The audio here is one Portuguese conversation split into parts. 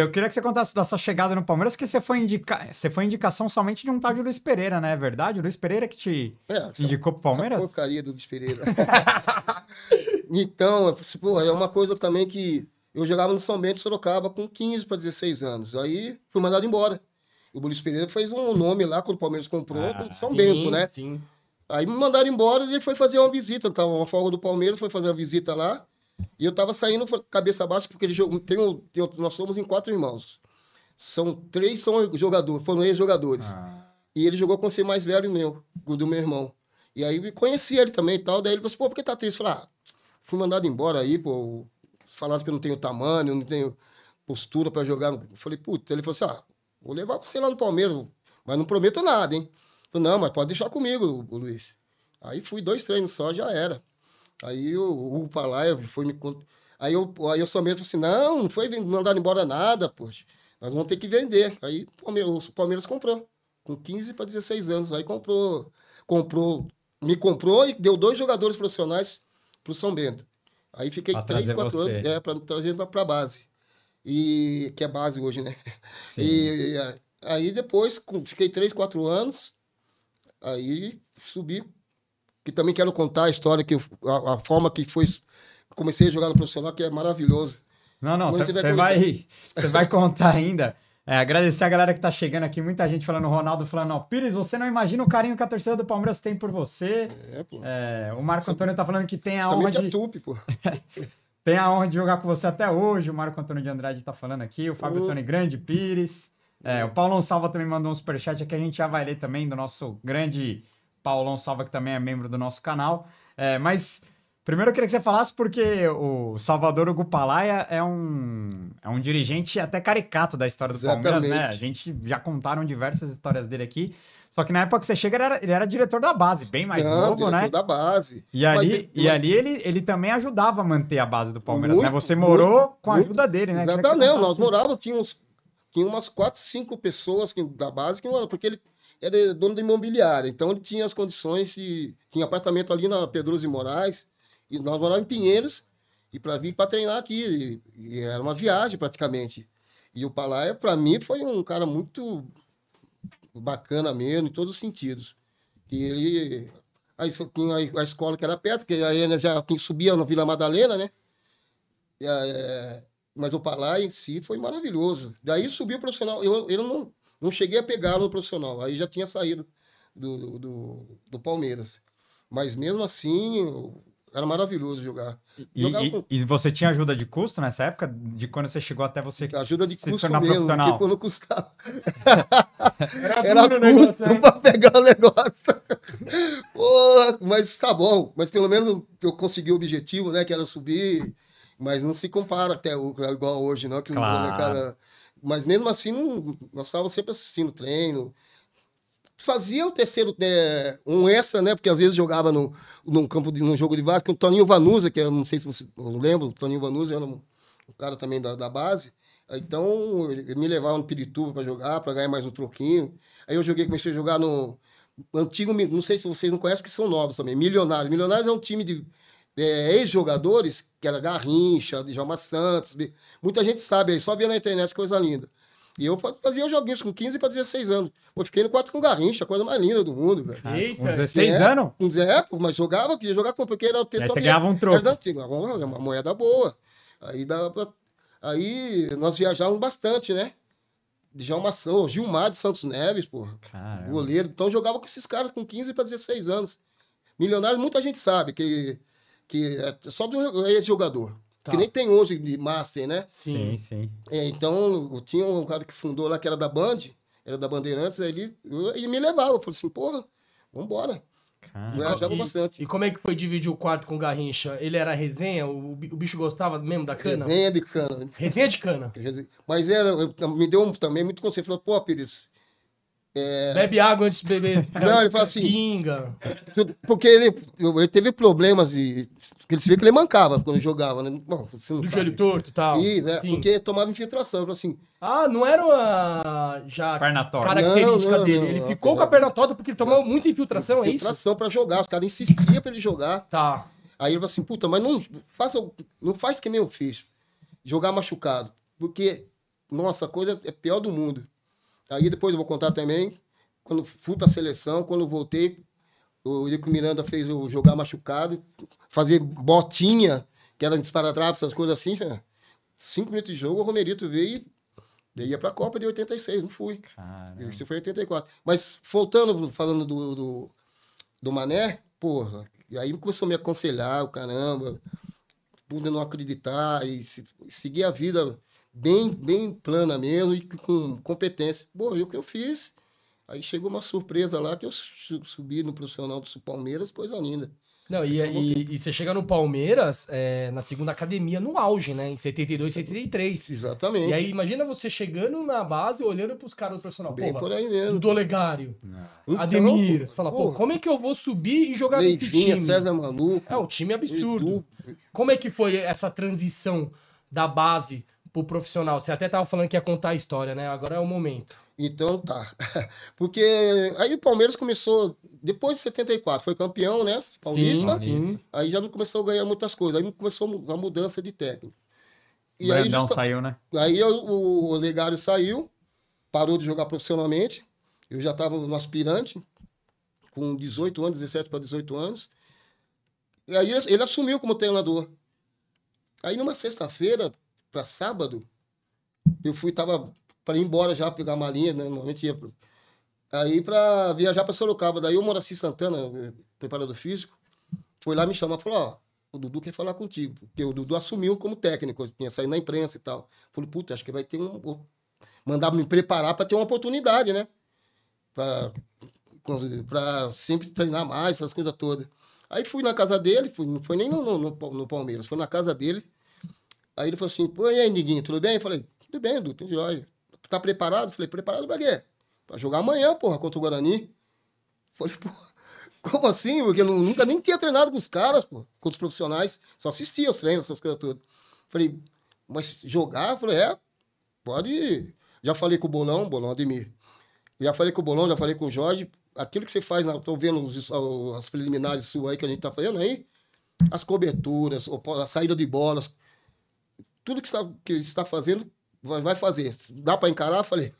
Eu queria que você contasse da sua chegada no Palmeiras, que você foi, indica... você foi indicação somente de um tal de Luiz Pereira, né? É verdade? O Luiz Pereira que te é, indicou pro Palmeiras? É porcaria do Luiz Pereira. então, porra, é uma coisa também que eu jogava no São Bento Sorocaba com 15 para 16 anos. Aí fui mandado embora. O Luiz Pereira fez um nome lá quando o Palmeiras comprou ah, São sim, Bento, né? Sim. Aí me mandaram embora e ele foi fazer uma visita. tava uma folga do Palmeiras, foi fazer uma visita lá. E eu tava saindo cabeça baixa, porque ele jogou, tem um, tem outro, nós somos em quatro irmãos. São três são jogadores, foram ex-jogadores. Ah. E ele jogou com ser mais velho meu, do meu irmão. E aí eu conheci ele também e tal. Daí ele falou assim, pô, por que tá triste? falei, ah, fui mandado embora aí, pô. Falaram que eu não tenho tamanho, não tenho postura para jogar. Eu falei, puta, ele falou assim, ah, vou levar você lá no Palmeiras, mas não prometo nada, hein? falei, não, mas pode deixar comigo, Luiz. Aí fui dois treinos só, já era. Aí o Hugo Palaia foi me Aí eu, aí eu somente assim, não, não foi mandado embora nada, poxa. Nós vamos ter que vender. Aí o Palmeiras comprou. Com 15 para 16 anos. Aí comprou, comprou, me comprou e deu dois jogadores profissionais para o São Bento. Aí fiquei pra 3, 4 você. anos é, para trazer para a base. E, que é base hoje, né? Sim. E, aí depois fiquei 3, 4 anos. Aí subi que também quero contar a história, que eu, a, a, forma que foi. Comecei a jogar no profissional, que é maravilhoso. Não, não, você vai, vai, vai contar ainda. É, agradecer a galera que tá chegando aqui, muita gente falando, Ronaldo falando, ó, Pires, você não imagina o carinho que a torcida do Palmeiras tem por você. É, pô. É, o Marco Antônio tá falando que tem a honra de... A tupi, pô. tem a honra de jogar com você até hoje, o Marco Antônio de Andrade tá falando aqui, o Fábio Antônio Grande, Pires. É, o Paulo Salva também mandou um superchat aqui, é a gente já vai ler também do nosso grande Paulão Salva, que também é membro do nosso canal. É, mas primeiro eu queria que você falasse, porque o Salvador Gupalaia é um, é um dirigente até caricato da história do Exatamente. Palmeiras, né? A gente já contaram diversas histórias dele aqui. Só que na época que você chega, ele era, ele era diretor da base, bem mais Não, novo, né? da base. E ali, ele, e ali ele, ele também ajudava a manter a base do Palmeiras, né? muito, né? Você morou muito, com a muito, ajuda dele, né? Exatamente, nós morávamos, tinha, uns, tinha umas quatro, cinco pessoas que, da base que moravam, porque ele era dono da imobiliária, então ele tinha as condições de. Tinha apartamento ali na Pedroso e Moraes, e nós morávamos em Pinheiros, e para vir para treinar aqui. E, e era uma viagem praticamente. E o Palaia, para mim, foi um cara muito bacana mesmo, em todos os sentidos. E ele. Aí só tinha a escola que era perto, que aí já tinha, subia na Vila Madalena, né? E, é, mas o Palaia em si foi maravilhoso. Daí subiu o profissional. Eu, eu não, não cheguei a pegá-lo no profissional, aí já tinha saído do, do, do Palmeiras. Mas mesmo assim, era maravilhoso jogar. E, com... e, você tinha ajuda de custo nessa época? De quando você chegou até você ajuda de se custo tornar mesmo, profissional? Porque quando custava. era, era duro negócio, né? pra pegar o negócio. Porra, mas tá bom. Mas pelo menos eu consegui o objetivo, né? Que era subir. Mas não se compara até o, igual hoje, não. Que é claro. o molecada mas mesmo assim, não, nós estávamos sempre assistindo treino. Fazia o terceiro, é, um extra, né? Porque às vezes jogava no, num campo, de, num jogo de base, com o Toninho Vanusa, que eu não sei se você lembra, o Toninho Vanusa era um, um cara também da, da base. Então, ele me levava no Pirituba para jogar, para ganhar mais um troquinho. Aí eu joguei, comecei a jogar no antigo, não sei se vocês não conhecem, porque são novos também, Milionários. Milionários é um time de é, ex-jogadores, que era Garrincha, Djalma Santos, muita gente sabe aí, só via na internet coisa linda. E eu fazia joguinhos com 15 para 16 anos. Eu fiquei no quarto com Garrincha, a coisa mais linda do mundo, velho. Eita! Com 16 é, anos? É, mas jogava, queria jogar com, porque era o pessoal. Aí você ganhava um troco. Era uma, ah, é uma moeda boa. Aí dava pra... Aí nós viajávamos bastante, né? Djalma Santos, Gilmar de Santos Neves, porra. Goleiro. Então jogava com esses caras com 15 para 16 anos. Milionários, muita gente sabe que que é só do ex-jogador. Tá. Que nem tem hoje de Master, né? Sim, sim. sim. É, então, tinha um cara que fundou lá, que era da Band, era da Bandeirantes, aí ele, ele me levava. Eu falei assim, porra, vambora. Viajava bastante. E como é que foi dividir o quarto com o Garrincha? Ele era resenha? O, o bicho gostava mesmo da cana? Resenha de cana. Resenha de cana? Mas era, me deu um, também muito conselho. Falou, pô, Pires, é... Bebe água antes de beber. Não, ele fala assim. Pinga. Porque ele, ele teve problemas de. Porque ele se vê que ele mancava quando jogava, né? Bom, você não Do joelho torto e tal. Isso, é, Sim. porque tomava infiltração. Ele falou assim. Ah, não era uma já perna torta. característica não, não, dele. Não, ele ficou com a perna torta porque ele tomava muita infiltração, infiltração, é isso? Infiltração pra jogar. Os caras insistiam pra ele jogar. Tá. Aí ele falou assim, puta, mas não, faça, não faz que nem eu fiz. Jogar machucado. Porque, nossa, a coisa é pior do mundo. Aí depois eu vou contar também, quando fui para a seleção, quando voltei, o Eurico Miranda fez eu jogar machucado, fazer botinha, que era disparadrapo, essas coisas assim. Cinco minutos de jogo, o Romerito veio e ia para a Copa de 86, não fui. Isso foi 84. Mas voltando, falando do, do, do Mané, porra, e aí começou a me aconselhar, o caramba, tudo não acreditar, e se, seguir a vida bem, bem plana mesmo e com competência. Bom, e o que eu fiz? Aí chegou uma surpresa lá que eu subi no profissional do Palmeiras, coisa linda. Não, e, e, e, você chega no Palmeiras, é, na segunda academia, no auge, né? Em 72, 73. É. Exatamente. E aí, imagina você chegando na base, olhando pros caras do profissional Bem porra, por aí mesmo. Dolegário, então, Ademir. Você fala, porra, pô, como é que eu vou subir e jogar nesse time? César Maluco. É, o time é absurdo. Como é que foi essa transição da base pro profissional? Você até tava falando que ia contar a história, né? Agora é o momento. Então tá. Porque aí o Palmeiras começou, depois de 74, foi campeão, né? Paulista. Sim, sim. Aí já não começou a ganhar muitas coisas. Aí começou a mudança de técnico. E Brandão aí, saiu, né? Aí o, Olegário saiu, parou de jogar profissionalmente. Eu já estava no aspirante, com 18 anos, 17 para 18 anos. E aí ele assumiu como treinador. Aí numa sexta-feira, para sábado, eu fui, tava para ir embora já, pegar uma malinha, né? Normalmente ia. Pra... Aí para viajar para Sorocaba. Daí o Moraci Santana, eh, preparador físico, foi lá me chamar e falou: Ó, o Dudu quer falar contigo. Porque o Dudu assumiu como técnico, tinha saído na imprensa e tal. Falei: Puta, acho que vai ter um. mandar me preparar para ter uma oportunidade, né? Para sempre treinar mais, essas coisas todas. Aí fui na casa dele, fui, não foi nem no, no, no Palmeiras, foi na casa dele Aí ele falou assim, pô, e aí, Niguinho, tudo bem? Eu falei, tudo bem, Edu, tudo jóia. Tá preparado? Eu falei, preparado pra quê? Pra jogar amanhã, porra, contra o Guarani. Eu falei, porra, como assim? Porque eu nunca nem tinha treinado com os caras, pô, com os profissionais. Só assistia os treinos, essas coisas todas. Falei, mas jogar? Eu falei, é, pode. Ir. Já falei com o Bolão, Bolão Ademir. Já falei com o Bolão, já falei com o Jorge. Aquilo que você faz, na, tô vendo os, as preliminares suas aí que a gente tá fazendo aí, as coberturas, a saída de bolas, tudo que está que está fazendo vai, vai fazer. Dá para encarar? Falei,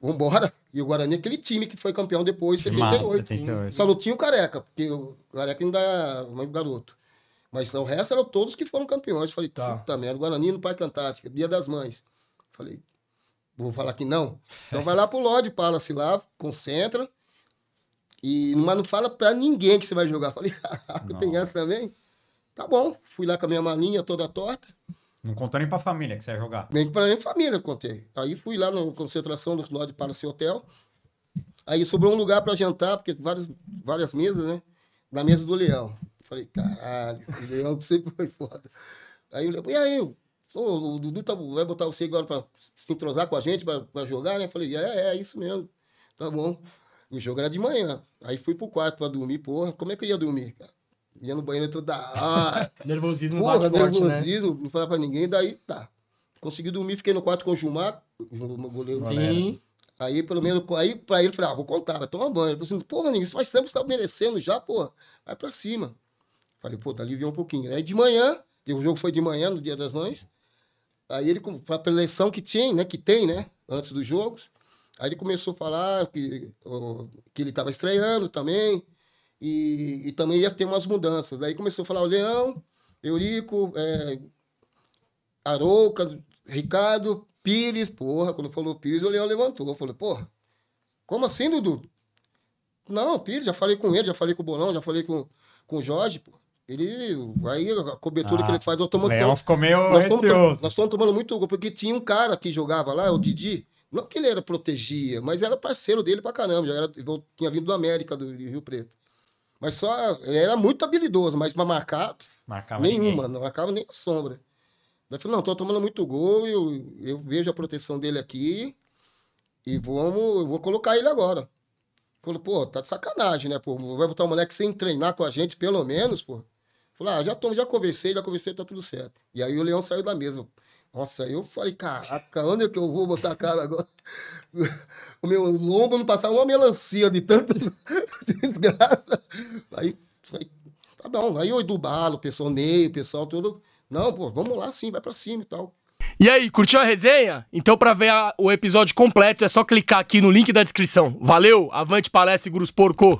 vamos embora. E o Guarani, é aquele time que foi campeão depois, 78. 78. Só não tinha o Careca, porque o Careca ainda é era mais garoto. Mas não, o resto eram todos que foram campeões. Falei, tá. puta merda, Guarani no Parque Antártico, Dia das Mães. Falei, vou falar que não. Então vai lá pro Lodge, para-se lá, concentra. E, mas não fala pra ninguém que você vai jogar. Falei, caraca, tem essa também? Tá bom. Fui lá com a minha malinha toda torta. Não contou nem pra família que você ia jogar. Nem pra minha família eu contei. Aí fui lá na concentração do Lodge Palace Hotel. Aí sobrou um lugar pra jantar, porque várias, várias mesas, né? Na mesa do Leão. Falei, caralho, o Leão sempre foi foda. Aí o Leão, e aí, o Dudu tá, vai botar você agora pra se entrosar com a gente, pra, pra jogar, né? Falei, é, é, é isso mesmo. Tá bom. O jogo era de manhã. Aí fui pro quarto pra dormir, porra. Como é que eu ia dormir, cara? ia no banheiro toda hora. nervosismo Porra, bate nervosismo, forte, né? não falava pra ninguém, daí tá. Consegui dormir, fiquei no quarto com o Gilmar, o goleiro. Sim. Aí, pelo menos, aí pra ele, falei, ah, vou contar, vai tomar banho. Ele falou assim, porra, ninguém, faz tempo que você tá merecendo já, porra. Vai pra cima. Falei, pô, tá aliviando um pouquinho. Aí de manhã, o jogo foi de manhã, no Dia das Mães, aí ele, pra preleção que tinha, né, que tem, né, antes dos jogos, aí ele começou a falar que, que ele tava estreando também, e, e também ia ter umas mudanças. Daí começou a falar o Leão, Eurico, é, Arouca, Ricardo, Pires. Porra, quando falou Pires, o Leão levantou. Falou, porra, como assim, Dudu? Não, Pires, já falei com ele, já falei com o Bolão, já falei com, com o Jorge, porra. Ele. Aí a cobertura ah, que ele ah, faz, nós tomamos. Leão ficou meio nós estamos, nós estamos tomando muito gol, porque tinha um cara que jogava lá, o Didi. Não que ele era protegia, mas era parceiro dele pra caramba. Já era, tinha vindo do América, do, do Rio Preto. Mas só. Ele era muito habilidoso, mas pra marcar. Marcava nenhuma, ninguém. não marcava nem a sombra. Daí falou, não, tô tomando muito gol, eu, eu vejo a proteção dele aqui e vamos, eu vou colocar ele agora. Falou, pô, tá de sacanagem, né, pô? Vai botar o um moleque sem treinar com a gente, pelo menos, pô. Falei, ah, já tô, já conversei, já conversei, tá tudo certo. E aí o Leão saiu da mesa. Nossa, eu falei, caraca, onde é que eu vou botar a cara agora? O meu lombo não passava uma melancia de tanta desgraça. Aí, tá bom. Aí eu Edubalo, o pessoal Ney, o pessoal tudo. Não, pô, vamos lá sim, vai pra cima e tal. E aí, curtiu a resenha? Então, para ver a, o episódio completo, é só clicar aqui no link da descrição. Valeu, avante palestra, Gurus Porco!